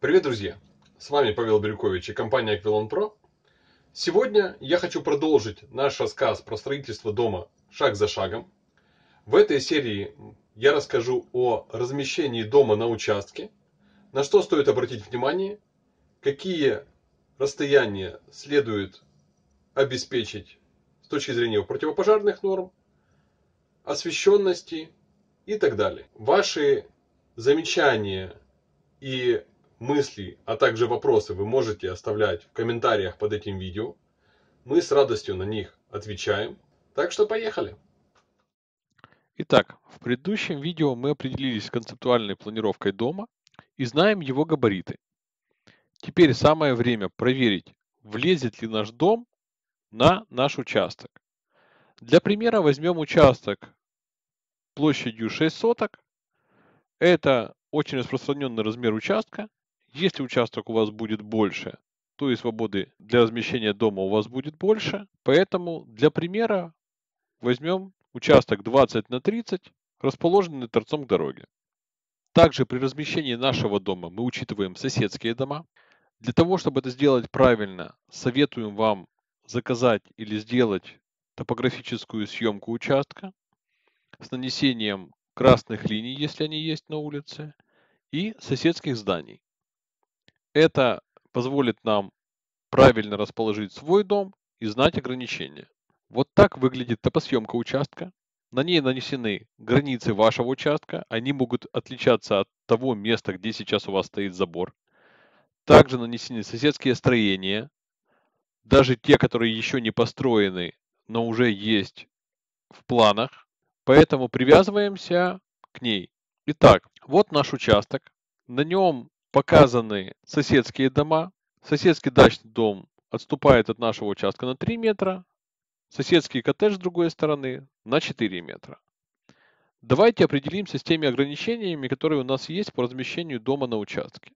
Привет, друзья! С вами Павел Брюкович и компания Aquilon Pro. Сегодня я хочу продолжить наш рассказ про строительство дома шаг за шагом. В этой серии я расскажу о размещении дома на участке, на что стоит обратить внимание, какие расстояния следует обеспечить с точки зрения противопожарных норм, освещенности и так далее. Ваши замечания и мысли, а также вопросы вы можете оставлять в комментариях под этим видео. Мы с радостью на них отвечаем. Так что поехали! Итак, в предыдущем видео мы определились с концептуальной планировкой дома и знаем его габариты. Теперь самое время проверить, влезет ли наш дом на наш участок. Для примера возьмем участок площадью 6 соток. Это очень распространенный размер участка. Если участок у вас будет больше, то и свободы для размещения дома у вас будет больше. Поэтому для примера возьмем участок 20 на 30, расположенный торцом к дороге. Также при размещении нашего дома мы учитываем соседские дома. Для того, чтобы это сделать правильно, советуем вам заказать или сделать топографическую съемку участка с нанесением красных линий, если они есть на улице, и соседских зданий. Это позволит нам правильно расположить свой дом и знать ограничения. Вот так выглядит топосъемка участка. На ней нанесены границы вашего участка. Они могут отличаться от того места, где сейчас у вас стоит забор. Также нанесены соседские строения. Даже те, которые еще не построены, но уже есть в планах. Поэтому привязываемся к ней. Итак, вот наш участок. На нем показаны соседские дома. Соседский дачный дом отступает от нашего участка на 3 метра, соседский коттедж с другой стороны на 4 метра. Давайте определимся с теми ограничениями, которые у нас есть по размещению дома на участке.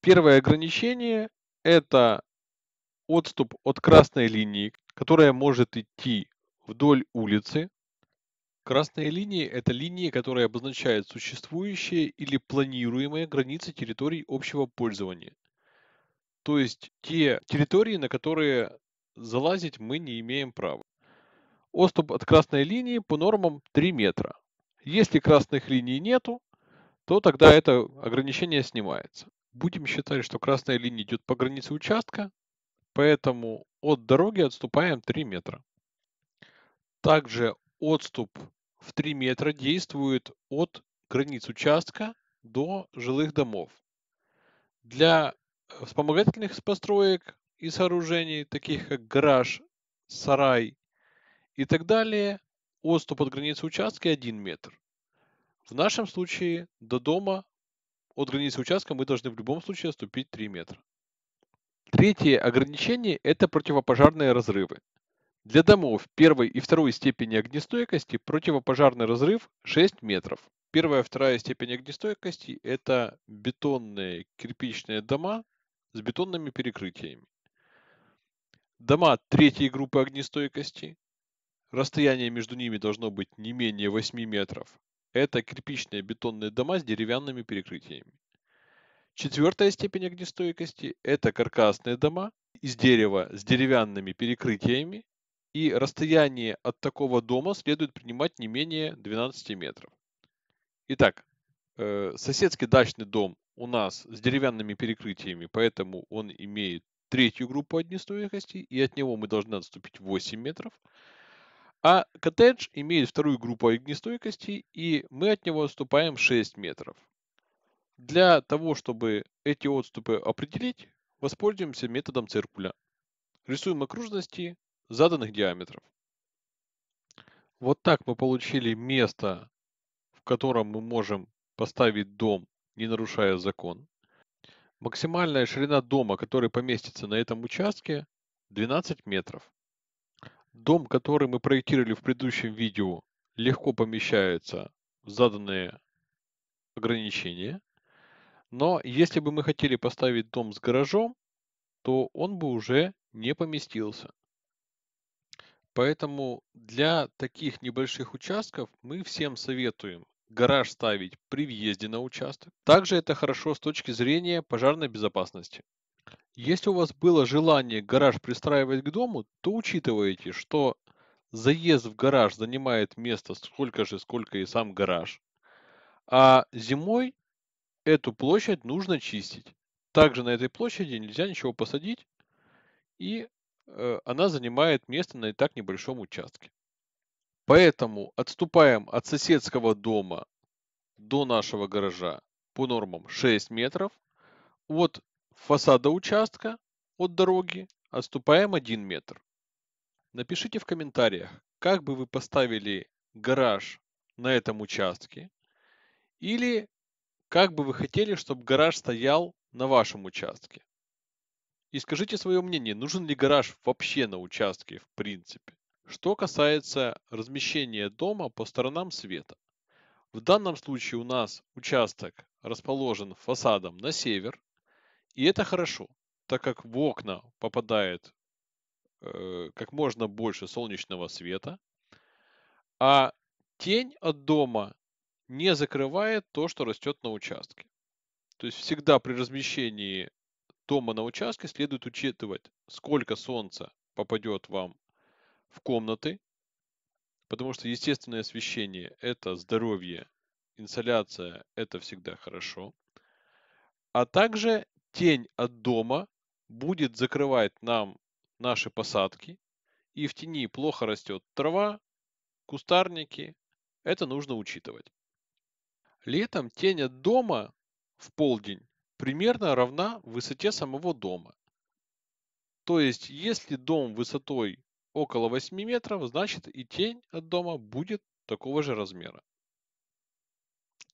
Первое ограничение – это отступ от красной линии, которая может идти вдоль улицы Красные линии – это линии, которые обозначают существующие или планируемые границы территорий общего пользования. То есть те территории, на которые залазить мы не имеем права. Оступ от красной линии по нормам 3 метра. Если красных линий нету, то тогда это ограничение снимается. Будем считать, что красная линия идет по границе участка, поэтому от дороги отступаем 3 метра. Также отступ в 3 метра действует от границ участка до жилых домов. Для э, вспомогательных построек и сооружений, таких как гараж, сарай и так далее, отступ от границы участка 1 метр. В нашем случае до дома от границы участка мы должны в любом случае отступить 3 метра. Третье ограничение – это противопожарные разрывы. Для домов первой и второй степени огнестойкости противопожарный разрыв 6 метров. Первая и вторая степень огнестойкости – это бетонные кирпичные дома с бетонными перекрытиями. Дома третьей группы огнестойкости, расстояние между ними должно быть не менее 8 метров, это кирпичные бетонные дома с деревянными перекрытиями. Четвертая степень огнестойкости – это каркасные дома из дерева с деревянными перекрытиями и расстояние от такого дома следует принимать не менее 12 метров. Итак, э, соседский дачный дом у нас с деревянными перекрытиями, поэтому он имеет третью группу одностоякости, и от него мы должны отступить 8 метров. А коттедж имеет вторую группу огнестойкости, и мы от него отступаем 6 метров. Для того, чтобы эти отступы определить, воспользуемся методом циркуля. Рисуем окружности, заданных диаметров. Вот так мы получили место, в котором мы можем поставить дом, не нарушая закон. Максимальная ширина дома, который поместится на этом участке, 12 метров. Дом, который мы проектировали в предыдущем видео, легко помещается в заданные ограничения. Но если бы мы хотели поставить дом с гаражом, то он бы уже не поместился. Поэтому для таких небольших участков мы всем советуем гараж ставить при въезде на участок. Также это хорошо с точки зрения пожарной безопасности. Если у вас было желание гараж пристраивать к дому, то учитывайте, что заезд в гараж занимает место столько же, сколько и сам гараж. А зимой эту площадь нужно чистить. Также на этой площади нельзя ничего посадить, и Э, она занимает место на и так небольшом участке. Поэтому отступаем от соседского дома до нашего гаража по нормам 6 метров. От фасада участка, от дороги, отступаем 1 метр. Напишите в комментариях, как бы вы поставили гараж на этом участке, или как бы вы хотели, чтобы гараж стоял на вашем участке. И скажите свое мнение, нужен ли гараж вообще на участке в принципе? Что касается размещения дома по сторонам света. В данном случае у нас участок расположен фасадом на север, и это хорошо, так как в окна попадает э, как можно больше солнечного света, а тень от дома не закрывает то, что растет на участке. То есть всегда при размещении дома на участке следует учитывать, сколько солнца попадет вам в комнаты, потому что естественное освещение – это здоровье, инсоляция – это всегда хорошо. А также тень от дома будет закрывать нам наши посадки, и в тени плохо растет трава, кустарники. Это нужно учитывать. Летом тень от дома в полдень примерно равна высоте самого дома. То есть, если дом высотой около 8 метров, значит и тень от дома будет такого же размера.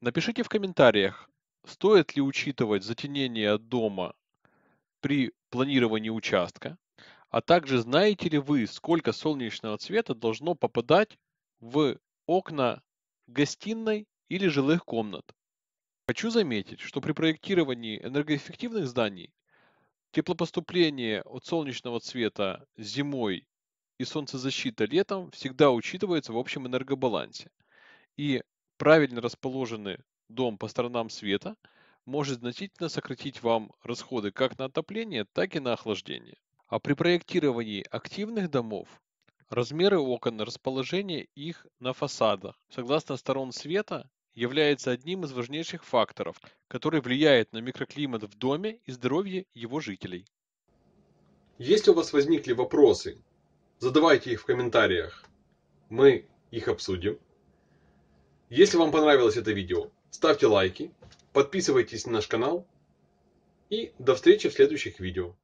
Напишите в комментариях, стоит ли учитывать затенение от дома при планировании участка, а также знаете ли вы, сколько солнечного цвета должно попадать в окна гостиной или жилых комнат. Хочу заметить, что при проектировании энергоэффективных зданий теплопоступление от солнечного цвета зимой и солнцезащита летом всегда учитывается в общем энергобалансе. И правильно расположенный дом по сторонам света может значительно сократить вам расходы как на отопление, так и на охлаждение. А при проектировании активных домов размеры окон, расположение их на фасадах, согласно сторон света является одним из важнейших факторов, который влияет на микроклимат в доме и здоровье его жителей. Если у вас возникли вопросы, задавайте их в комментариях. Мы их обсудим. Если вам понравилось это видео, ставьте лайки, подписывайтесь на наш канал и до встречи в следующих видео.